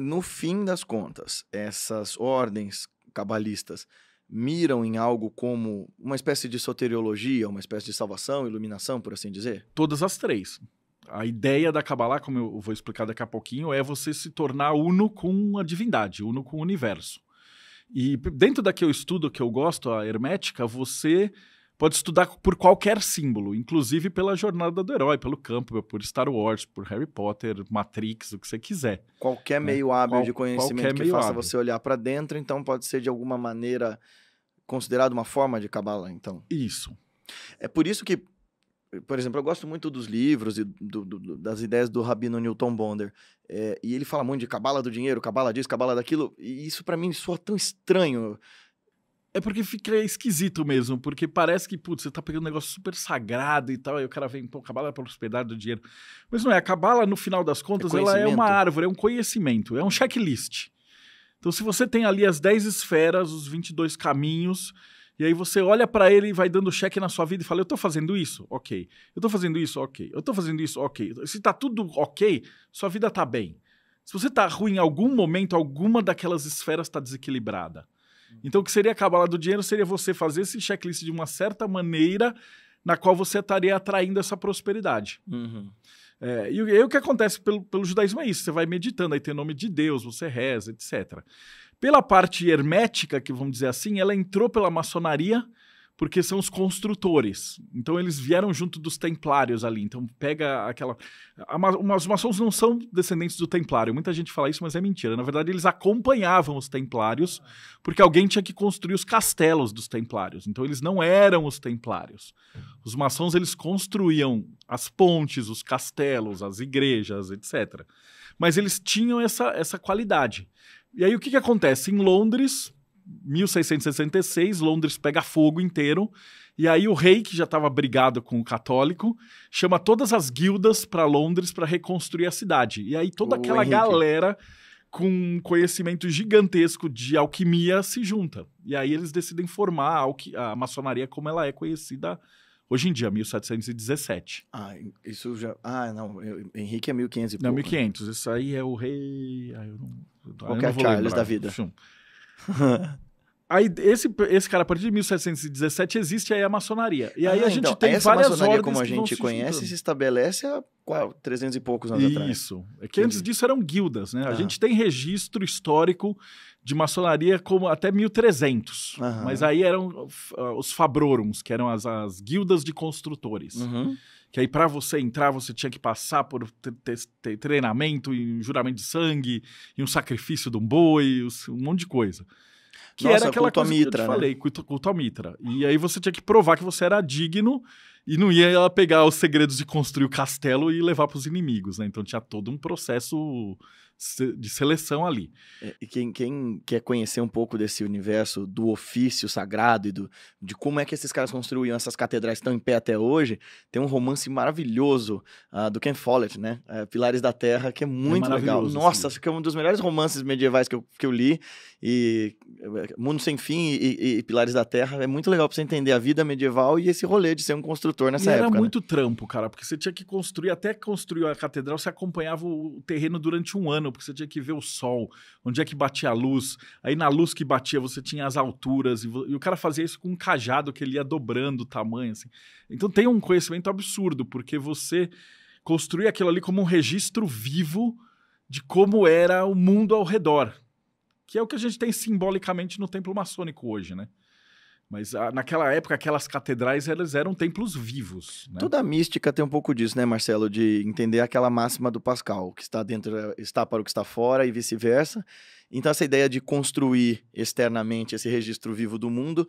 no fim das contas, essas ordens cabalistas miram em algo como uma espécie de soteriologia, uma espécie de salvação, iluminação, por assim dizer? Todas as três. A ideia da Kabbalah, como eu vou explicar daqui a pouquinho, é você se tornar uno com a divindade, uno com o universo. E dentro daquele estudo que eu gosto, a hermética, você pode estudar por qualquer símbolo, inclusive pela jornada do herói, pelo campo, por Star Wars, por Harry Potter, Matrix, o que você quiser. Qualquer né? meio hábil Qual, de conhecimento que faça hábil. você olhar para dentro, então pode ser de alguma maneira considerado uma forma de cabala, então. Isso. É por isso que, por exemplo, eu gosto muito dos livros e do, do, das ideias do Rabino Newton Bonder. É, e ele fala muito de cabala do dinheiro, cabala disso, cabala daquilo. E isso para mim soa tão estranho. É porque fica esquisito mesmo, porque parece que, putz, você tá pegando um negócio super sagrado e tal, aí o cara vem, pô, a cabala é para hospedar do dinheiro. Mas não é, a cabala, no final das contas, é ela é uma árvore, é um conhecimento, é um checklist. Então, se você tem ali as 10 esferas, os 22 caminhos, e aí você olha para ele e vai dando cheque na sua vida e fala: Eu tô fazendo isso? Ok. Eu tô fazendo isso? Ok. Eu tô fazendo isso? Ok. Se tá tudo ok, sua vida tá bem. Se você tá ruim em algum momento, alguma daquelas esferas está desequilibrada. Uhum. Então, o que seria a cabala do dinheiro seria você fazer esse checklist de uma certa maneira na qual você estaria atraindo essa prosperidade. Uhum. É, e, e, o que acontece pelo, pelo judaísmo é isso: você vai meditando, aí tem o nome de Deus, você reza, etc. Pela parte hermética, que vamos dizer assim, ela entrou pela maçonaria porque são os construtores. Então eles vieram junto dos templários ali. Então pega aquela. Os maçons não são descendentes do templário. Muita gente fala isso, mas é mentira. Na verdade, eles acompanhavam os templários, porque alguém tinha que construir os castelos dos templários. Então eles não eram os templários. Os maçons eles construíam as pontes, os castelos, as igrejas, etc. Mas eles tinham essa, essa qualidade. E aí o que, que acontece? Em Londres, 1666, Londres pega fogo inteiro. E aí o rei, que já estava brigado com o católico, chama todas as guildas para Londres para reconstruir a cidade. E aí toda aquela galera com conhecimento gigantesco de alquimia se junta. E aí eles decidem formar a, a maçonaria como ela é conhecida hoje em dia, 1717. Ah, isso já... Ah, não, Henrique é 1500 e pouco. Não, 1500. Né? Isso aí é o rei... Ah, eu não... Qualquer coisa eu não Charles lembrar. da vida. Aí, esse, esse cara, a partir de 1717, existe aí a maçonaria. E ah, aí ah, a gente então, tem essa várias maçonaria, como a gente conhece, se, se estabelece há qual, 300 e poucos anos Isso. atrás. Isso. É que antes disso eram guildas, né? Ah. A gente tem registro histórico de maçonaria como até 1300. Aham. Mas aí eram uh, os fabrorums, que eram as, as guildas de construtores. Uhum. Que aí, para você entrar, você tinha que passar por treinamento e um juramento de sangue, e um sacrifício de um boi, um monte de coisa que Nossa, era aquela coisa mitra, que eu te né? falei, né? culto, a mitra. E aí você tinha que provar que você era digno e não ia ela pegar os segredos de construir o castelo e levar para os inimigos, né? Então tinha todo um processo de seleção ali. É, e quem, quem, quer conhecer um pouco desse universo do ofício sagrado e do, de como é que esses caras construíam essas catedrais tão em pé até hoje, tem um romance maravilhoso uh, do Ken Follett, né? Uh, Pilares da Terra, que é, é muito é legal. Nossa, assim. que é um dos melhores romances medievais que eu, que eu li. E é, Mundo Sem Fim e, e, Pilares da Terra é muito legal para você entender a vida medieval e esse rolê de ser um construtor nessa e época. Era né? muito né? trampo, cara, porque você tinha que construir, até construir a catedral, você acompanhava o terreno durante um ano porque você tinha que ver o sol, onde é que batia a luz. Aí na luz que batia, você tinha as alturas. E, e o cara fazia isso com um cajado que ele ia dobrando o tamanho. Assim. Então tem um conhecimento absurdo, porque você construir aquilo ali como um registro vivo de como era o mundo ao redor. Que é o que a gente tem simbolicamente no templo maçônico hoje, né? Mas ah, naquela época, aquelas catedrais elas eram templos vivos. Né? Toda mística tem um pouco disso, né, Marcelo? De entender aquela máxima do Pascal, que está dentro está para o que está fora e vice-versa. Então, essa ideia de construir externamente esse registro vivo do mundo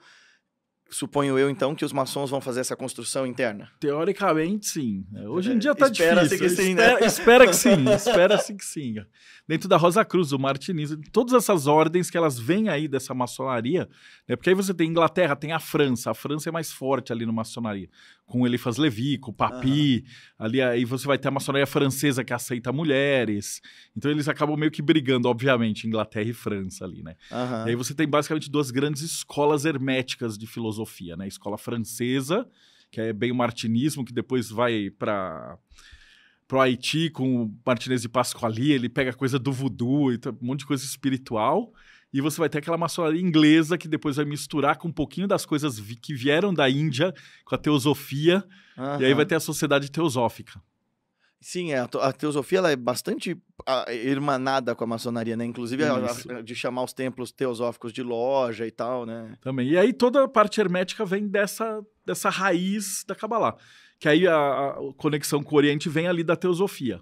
Suponho eu, então, que os maçons vão fazer essa construção interna? Teoricamente, sim. É, hoje em é, dia está espera difícil. Que sim, né? espera, né? espera que sim, espera-se que sim. Dentro da Rosa Cruz, o Martinismo, todas essas ordens que elas vêm aí dessa maçonaria, né? porque aí você tem Inglaterra, tem a França. A França é mais forte ali no maçonaria, com Elifas Levi, com Papi. Uhum. Ali, aí você vai ter a maçonaria francesa que aceita mulheres. Então eles acabam meio que brigando, obviamente, Inglaterra e França ali, né? Uhum. aí você tem basicamente duas grandes escolas herméticas de filosofia filosofia, né? Escola francesa, que é bem o martinismo, que depois vai para o Haiti com o Martinez de Pasquali, ele pega coisa do voodoo, um monte de coisa espiritual, e você vai ter aquela maçonaria inglesa que depois vai misturar com um pouquinho das coisas que vieram da Índia, com a teosofia, uhum. e aí vai ter a sociedade teosófica. Sim, é, a, a teosofia ela é bastante a, irmanada com a maçonaria, né? Inclusive a, de chamar os templos teosóficos de loja e tal, né? Também. E aí toda a parte hermética vem dessa, dessa raiz da Kabbalah. Que aí a, a conexão com o Oriente vem ali da teosofia.